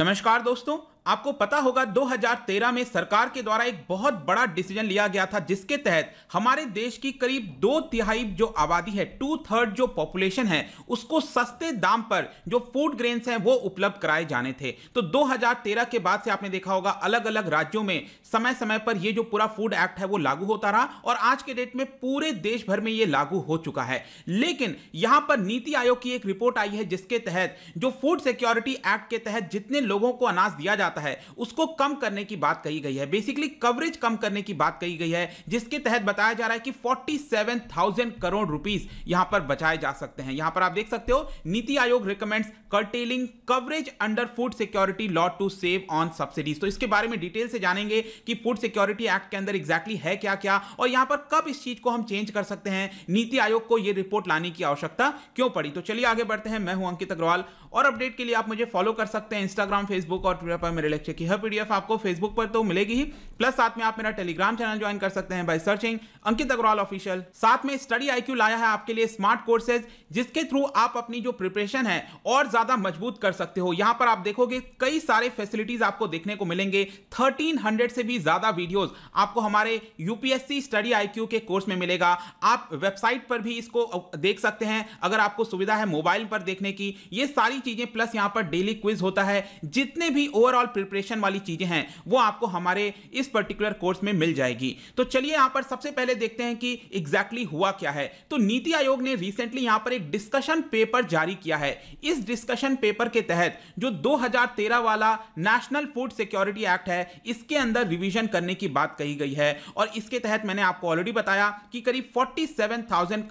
नमस्कार दोस्तों आपको पता होगा 2013 में सरकार के द्वारा एक बहुत बड़ा डिसीजन लिया गया था जिसके तहत हमारे देश की करीब दो तिहाई जो आबादी है टू थर्ड जो पॉपुलेशन है उसको सस्ते दाम पर जो फूड ग्रेन्स हैं वो उपलब्ध कराए जाने थे तो 2013 के बाद से आपने देखा होगा अलग अलग राज्यों में समय समय पर यह जो पूरा फूड एक्ट है वो लागू होता रहा और आज के डेट में पूरे देश भर में ये लागू हो चुका है लेकिन यहां पर नीति आयोग की एक रिपोर्ट आई है जिसके तहत जो फूड सिक्योरिटी एक्ट के तहत जितने लोगों को अनाज दिया जाता जाता है उसको कम करने की बात कही गई है बेसिकली कवरेज कम करने की बात कही गई है जिसके तहत बताया जा रहा है कि 47,000 करोड़ रुपीस यहां पर बचाए जा सकते हैं यहां पर आप देख सकते हो NITI Aayog recommends curtailing coverage under food security law to save on subsidies तो इसके बारे में डिटेल से जानेंगे कि फूड सिक्योरिटी एक्ट के अंदर एग्जैक्टली है क्या क्या और यहां पर कब इस चीज को हम चेंज कर सकते हैं नीति आयोग को यह रिपोर्ट लाने की आवश्यकता क्यों पड़ी तो चलिए आगे बढ़ते हैं मैं हूं अंकित अग्रवाल और अपडेट के लिए आप मुझे फॉलो कर सकते हैं इंस्टाग्राम फेसबुक और ट्विटर पर मेरे लेक्चर की हर पीडीएफ आपको फेसबुक पर तो मिलेगी ही प्लस साथ में आप मेरा टेलीग्राम चैनल ज्वाइन कर सकते हैं by searching Ankit Agarwal official साथ में स्टडी आईक्यू लाया है आपके लिए स्मार्ट कोर्सेज जिसके थ्रू आप अपनी जो प्रिपरेशन है और ज्यादा मजबूत कर सकते हो यहां पर आप देखोगे कई सारे फैसिलिटीज आपको देखने को मिलेंगे थर्टीन से भी ज्यादा वीडियोज आपको हमारे यूपीएससी स्टडी आई के कोर्स में मिलेगा आप वेबसाइट पर भी इसको देख सकते हैं अगर आपको सुविधा है मोबाइल पर देखने की ये सारी चीजें प्लस यहां पर डेली क्विज होता है जितने भी ओवरऑल प्रिपरेशन वाली चीज़ें हैं वो आपको हमारे इस पर्टिकुलर कोर्स में मिल जाएगी तो चलिए यहां पर सबसे पहले देखते हैं कि एग्जैक्टली exactly हुआ क्या है तो नीति आयोग ने रिसेंटली यहां पर एक डिस्कशन पेपर जारी किया है इस डिस्कशन पेपर के तहत जो 2013 वाला नेशनल फूड सिक्योरिटी एक्ट है इसके अंदर रिविजन करने की बात कही गई है और इसके तहत मैंने आपको ऑलरेडी बताया कि करीब फोर्टी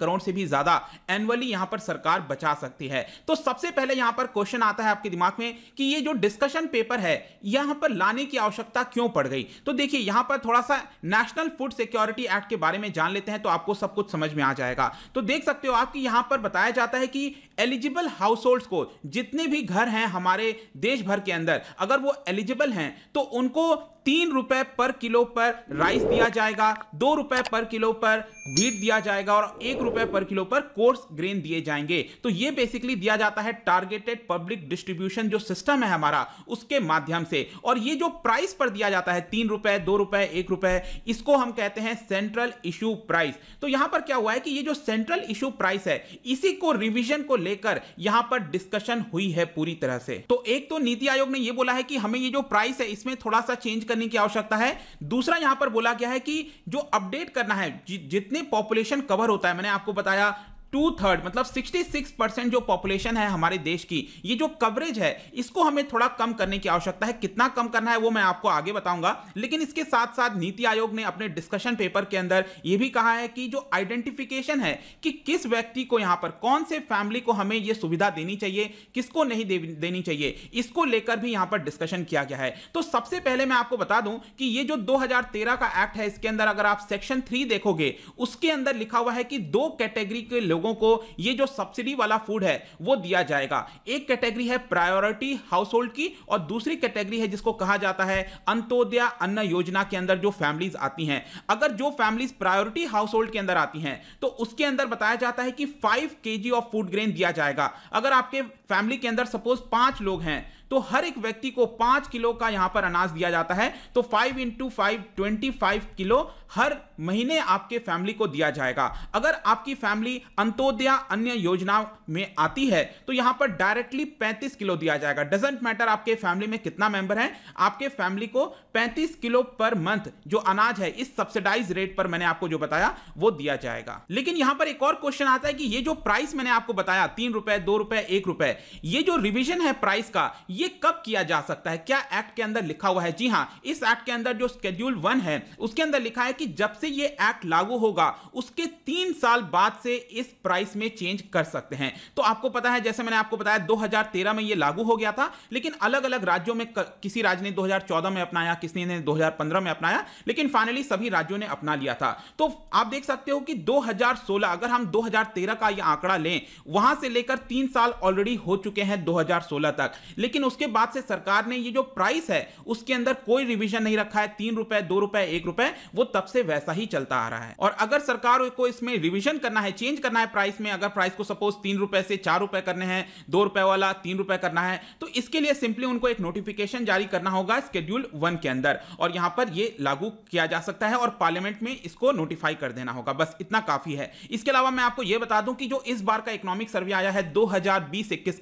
करोड़ से भी ज्यादा एनुअली यहां पर सरकार बचा सकती है तो सबसे पहले यहां पर क्वेश्चन आता है आपके दिमाग में कि ये जो डिस्कशन पेपर है यहां पर लाने की आवश्यकता क्यों पड़ गई तो देखिए यहां पर थोड़ा सा नेशनल फूड सिक्योरिटी एक्ट के बारे में जान लेते हैं तो आपको सब कुछ समझ में आ जाएगा तो देख सकते हो आपकी यहां पर बताया जाता है कि एलिजिबल हाउस होल्ड को जितने भी घर हैं हमारे देश भर के अंदर अगर वो एलिजिबल हैं तो उनको तीन रुपए पर किलो पर राइस दिया जाएगा दो रुपए पर किलो पर वीट दिया जाएगा और एक रुपए पर किलो पर कोर्स ग्रेन दिए जाएंगे तो ये बेसिकली दिया जाता है टारगेटेड पब्लिक डिस्ट्रीब्यूशन जो सिस्टम है हमारा उसके माध्यम से और ये जो प्राइस पर दिया जाता है तीन रुपए दो रुपए एक रुपए इसको हम कहते हैं सेंट्रल इशू प्राइस तो यहां पर क्या हुआ है कि ये जो सेंट्रल इशू प्राइस है इसी को रिविजन को लेकर यहां पर डिस्कशन हुई है पूरी तरह से तो एक तो नीति आयोग ने यह बोला है कि हमें ये जो प्राइस है इसमें थोड़ा सा चेंज कर करने की आवश्यकता है दूसरा यहां पर बोला गया है कि जो अपडेट करना है जितने पॉपुलेशन कवर होता है मैंने आपको बताया टू थर्ड मतलब 66 परसेंट जो पॉपुलेशन है हमारे देश की ये जो कवरेज है इसको हमें थोड़ा कम करने की आवश्यकता है कितना कम करना है वो मैं आपको आगे बताऊंगा लेकिन इसके साथ साथ नीति आयोग ने अपने डिस्कशन पेपर के अंदर ये भी कहा है कि जो आइडेंटिफिकेशन है कि किस व्यक्ति को यहाँ पर कौन से फैमिली को हमें ये सुविधा देनी चाहिए किसको नहीं देनी चाहिए इसको लेकर भी यहाँ पर डिस्कशन किया गया है तो सबसे पहले मैं आपको बता दूँ कि ये जो दो का एक्ट है इसके अंदर अगर आप सेक्शन थ्री देखोगे उसके अंदर लिखा हुआ है कि दो कैटेगरी के लोग लोगों को ये जो सब्सिडी वाला फूड है वो दिया जाएगा एक कैटेगरी है प्रायोरिटी हाउस होल्ड की और दूसरी कैटेगरी है जिसको कहा जाता है अंत्योदय अन्न योजना के अंदर जो फैमिलीज आती हैं अगर जो फैमिलीज प्रायोरिटी हाउस होल्ड के अंदर आती हैं तो उसके अंदर बताया जाता है कि फाइव के ऑफ फूड ग्रेन दिया जाएगा अगर आपके फैमिली के अंदर सपोज पांच लोग हैं तो हर एक व्यक्ति को पांच किलो का यहां पर अनाज दिया जाता है तो five into five twenty five kilo हर महीने आपके फैमिली को दिया जाएगा अगर आपकी फैमिली अंत्योदया अन्य योजना में आती है तो यहां पर डायरेक्टली पैंतीस किलो दिया जाएगा डजेंट मैटर आपके फैमिली में कितना मेंबर है आपके फैमिली को पैंतीस किलो पर मंथ जो अनाज है इस सब्सिडाइज रेट पर मैंने आपको जो बताया वो दिया जाएगा लेकिन यहां पर एक और क्वेश्चन आता है कि ये जो प्राइस मैंने आपको बताया तीन रुपए दो रुपए एक रुपए ये जो रिविजन है प्राइस का ये ये कब किया जा सकता है क्या एक्ट के अंदर लिखा हुआ है जी हाँ इस एक्ट के अंदर जो स्केड्यूल वन है उसके अंदर लिखा है कि जब से ये एक्ट लागू होगा उसके तीन साल बाद से इस प्राइस में चेंज कर सकते हैं तो आपको पता है जैसे मैंने आपको बताया 2013 में ये लागू हो गया था लेकिन अलग अलग राज्यों में किसी राज्य ने दो में अपनाया किसी ने दो में अपनाया लेकिन फाइनली सभी राज्यों ने अपना लिया था तो आप देख सकते हो कि 2016 अगर हम 2013 का ये आंकड़ा लें वहां से लेकर तीन साल ऑलरेडी हो चुके हैं 2016 तक लेकिन लेकिन उसके बाद से सरकार ने ये जो प्राइस है उसके अंदर कोई रिविजन नहीं रखा है तीन रुपए दो रुपए एक रुपए वो तब से वैसा ही चलता आ रहा है और अगर सरकार को इसमें रिविजन करना है चेंज करना है प्राइस में अगर प्राइस को सपोज तीन रुपए से चार रुपए करने हैं दो रुपए वाला तीन रुपए करना है तो इसके लिए सिंपली उनको एक नोटिफिकेशन जारी करना होगा स्केड्यूल वन के अंदर और यहां पर यह लागू किया जा सकता है और पार्लियामेंट में इसको नोटिफाई कर देना होगा बस इतना काफी है इसके अलावा मैं आपको यह बता दूं कि जो इस बार का इकोनॉमिक सर्वे आया है दो हजार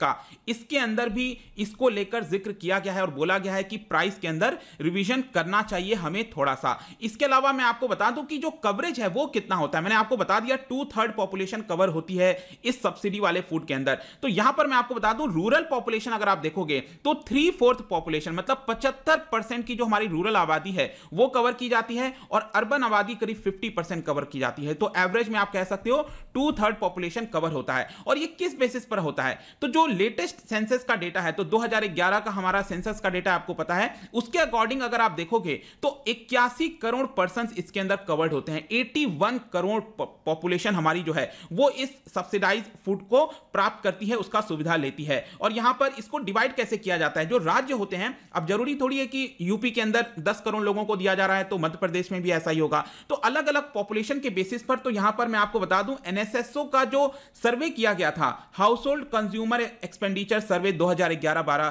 का इसके अंदर भी इसको लेकर जिक्र किया गया है और बोला गया है कि प्राइस के अंदर रिविजन करना चाहिए हमें थोड़ा सा इसके अलावा मैं आपको बता दूं कि जो कवरेज है वो कितना होता है मैंने आपको बता दिया टू थर्ड पॉपुलेशन कवर होती है इस सब्सिडी वाले फूड के अंदर तो यहां पर मैं आपको बता दूं रूरल पॉपुलेशन अगर आप देखोगे तो थ्री फोर्थ पॉपुलेशन मतलब पचहत्तर की जो हमारी रूरल आबादी है वो कवर की जाती है और अर्बन आबादी करीब फिफ्टी कवर की जाती है तो एवरेज में आप कह सकते हो टू थर्ड पॉपुलेशन कवर होता है और ये किस बेसिस पर होता है तो जो लेटेस्ट सेंसेस का डेटा है तो 2011 का हमारा सेंसस का डेटा आपको पता है उसके अकॉर्डिंग अगर आप देखोगे तो इक्यासी करोड़ पर्सन इसके अंदर कवर्ड होते हैं 81 करोड़ पॉपुलेशन हमारी जो है वो इस सब्सिडाइज फूड को प्राप्त करती है उसका सुविधा लेती है और यहां पर इसको डिवाइड कैसे किया जाता है जो राज्य होते हैं अब जरूरी थोड़ी है कि यूपी के अंदर 10 करोड़ लोगों को दिया जा रहा है तो मध्य प्रदेश में भी ऐसा ही होगा तो अलग अलग पॉपुलेशन के बेसिस पर तो यहां पर मैं आपको बता दूं एनएसएसओ का जो सर्वे किया गया था household consumer expenditure survey दो हजार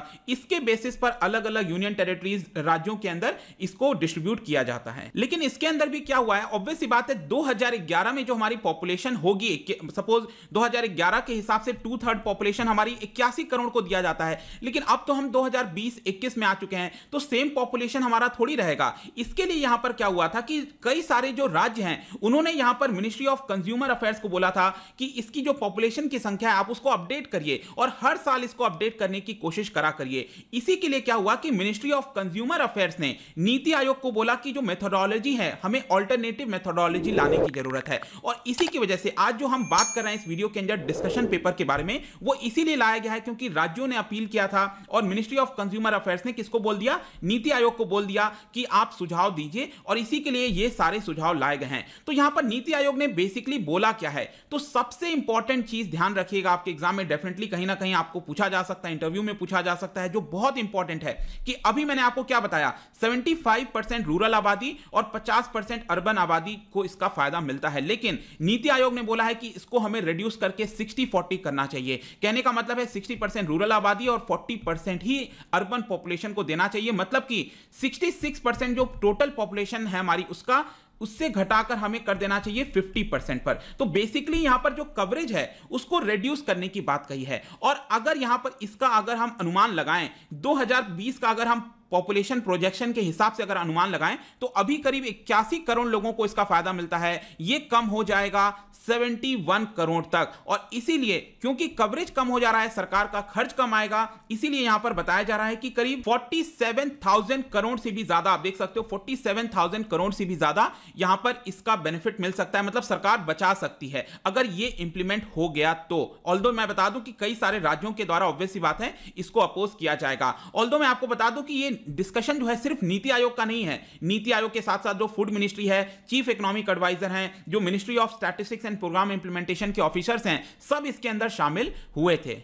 जाएगा इसके बेसिस पर अलग अलग यूनियन टेरिटरीज राज्यों के अंदर इसको डिस्ट्रीब्यूट किया जाता है लेकिन इसके अंदर भी क्या हुआ है ऑब्वियस सी बात है 2011 में जो हमारी पॉपुलेशन होगी सपोज 2011 के हिसाब से टू थर्ड पॉपुलेशन हमारी इक्यासी करोड़ को दिया जाता है लेकिन अब तो हम 2020-21 में आ चुके हैं तो सेम पॉपुलेशन हमारा थोड़ी रहेगा इसके लिए यहां पर क्या हुआ था कि कई सारे जो राज्य हैं उन्होंने यहां पर मिनिस्ट्री ऑफ कंज्यूमर अफेयर्स को बोला था कि इसकी जो पॉपुलेशन की संख्या है आप उसको अपडेट करिए और हर साल इसको अपडेट करने की कोशिश करा करिए इसी के लिए क्या हुआ कि मिनिस्ट्री ऑफ कंज्यूमर अफेयर्स ने नीति आयोग को बोला कि जो मेथोडोलॉजी है हमें ऑल्टरनेटिव मेथोडोलॉजी लाने की जरूरत है और इसी की वजह से आज जो हम बात कर रहे हैं इस वीडियो के अंदर डिस्कशन पेपर के बारे में वो इसीलिए लाया गया है क्योंकि राज्यों ने अपील किया था और मिनिस्ट्री ऑफ कंज्यूमर अफेयर्स ने किसको बोल दिया नीति आयोग को बोल दिया कि आप सुझाव दीजिए और इसी के लिए ये सारे सुझाव लाए गए हैं तो यहां पर नीति आयोग ने बेसिकली बोला क्या है तो सबसे इंपॉर्टेंट चीज ध्यान रखिएगा आपके एग्जाम में डेफिनेटली कहीं ना कहीं आपको पूछा जा सकता है इंटरव्यू में पूछा जा सकता है जो बहुत इंपॉर्टेंट है कि अभी मैंने आपको क्या बताया 75 परसेंट रूरल आबादी और 50 परसेंट अर्बन आबादी को इसका फायदा मिलता है लेकिन नीति आयोग ने बोला है कि इसको हमें रिड्यूस करके 60 40 करना चाहिए कहने का मतलब है 60 परसेंट रूरल आबादी और 40 परसेंट ही अर्बन पॉपुलेशन को देना चाहिए मतलब कि 66 परसेंट जो टोटल पॉपुलेशन है हमारी उसका उससे घटाकर हमें कर देना चाहिए 50 परसेंट पर तो बेसिकली यहां पर जो कवरेज है उसको रेड्यूस करने की बात कही है और अगर यहां पर इसका अगर हम अनुमान लगाएं 2020 का अगर हम पॉपुलेशन प्रोजेक्शन के हिसाब से अगर अनुमान लगाएं तो अभी करीब इक्यासी करोड़ लोगों को इसका फायदा मिलता है ये कम हो जाएगा 71 करोड़ तक और इसीलिए क्योंकि कवरेज कम हो जा रहा है सरकार का खर्च कम आएगा इसीलिए यहां पर बताया जा रहा है कि करीब 47,000 करोड़ से भी ज्यादा आप देख सकते हो 47,000 करोड़ से भी ज्यादा यहां पर इसका बेनिफिट मिल सकता है मतलब सरकार बचा सकती है अगर ये इंप्लीमेंट हो गया तो ऑल्दो मैं बता दूं कि कई सारे राज्यों के द्वारा ऑब्वियस बात है इसको अपोज किया जाएगा ऑल्दो मैं आपको बता दूं कि ये डिस्कशन जो है सिर्फ नीति आयोग का नहीं है नीति आयोग के साथ साथ जो फूड मिनिस्ट्री है चीफ इकोनॉमिक एडवाइजर हैं जो ministry of statistics and programme implementation के ऑफिसर्स हैं सब इसके अंदर शामिल हुए थे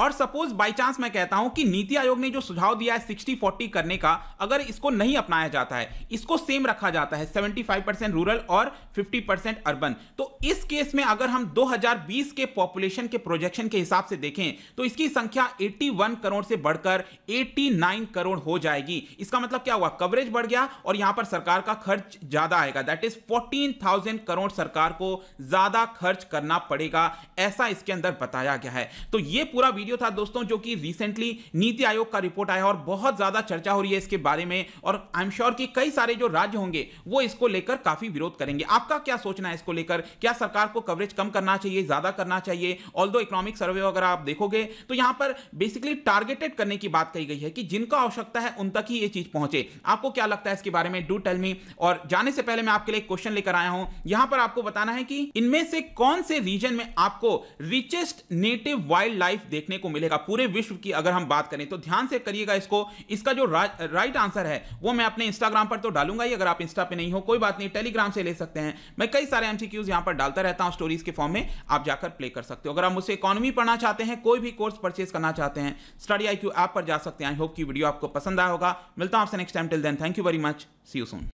और सपोज बाय चांस मैं कहता हूं कि नीति आयोग ने जो सुझाव दिया है सिक्सटी फोर्टी करने का अगर इसको नहीं अपनाया जाता है इसको सेम रखा जाता है सेवेंटी फाइव परसेंट रूरल और फिफ्टी परसेंट अर्बन तो इस केस में अगर हम 2020 के पॉपुलेशन के प्रोजेक्शन के हिसाब से देखें तो इसकी संख्या वन करोड़ से बढ़कर नाइन करोड़ हो जाएगी इसका मतलब क्या हुआ कवरेज बढ़ गया और यहां पर सरकार का खर्च ज्यादा आएगा दैट इज थाउजेंड करोड़ सरकार को ज्यादा खर्च करना पड़ेगा ऐसा इसके अंदर बताया गया है तो यह पूरा वीडियो था दोस्तों जो कि रिसेंटली नीति आयोग का रिपोर्ट आया और बहुत ज्यादा चर्चा हो रही है इसके बारे में और आई एम श्योर कि कई सारे जो राज्य होंगे वो इसको लेकर काफी विरोध करेंगे आपका क्या सोचना है इसको लेकर क्या सरकार को कवरेज कम करना चाहिए ज्यादा करना चाहिए ऑल दो इकोनॉमिक सर्वे वगैरह आप देखोगे तो यहां पर बेसिकली टारगेटेड करने की बात कही गई है कि जिनका आवश्यकता है उन तक ही ये चीज पहुंचे आपको क्या लगता है इसके बारे में डू टेल मी और जाने से पहले मैं आपके लिए क्वेश्चन लेकर आया हूं यहां पर आपको बताना है कि इनमें से कौन से रीजन में आपको रिचेस्ट नेटिव वाइल्ड लाइफ देखने देखने को मिलेगा पूरे विश्व की अगर हम बात करें तो ध्यान से करिएगा इसको इसका जो रा, राइट आंसर है वो मैं अपने इंस्टाग्राम पर तो डालूंगा ही अगर आप इंस्टा पे नहीं हो कोई बात नहीं टेलीग्राम से ले सकते हैं मैं कई सारे एम सी पर डालता रहता हूँ स्टोरीज के फॉर्म में आप जाकर प्ले कर सकते हो अगर आप मुझसे इकॉनॉमी पढ़ना चाहते हैं कोई भी कोर्स परचेज करना चाहते हैं स्टडी आई ऐप पर जा सकते हैं आई होप की वीडियो आपको पसंद आया होगा मिलता हूँ आपसे next time till then thank you very much see you soon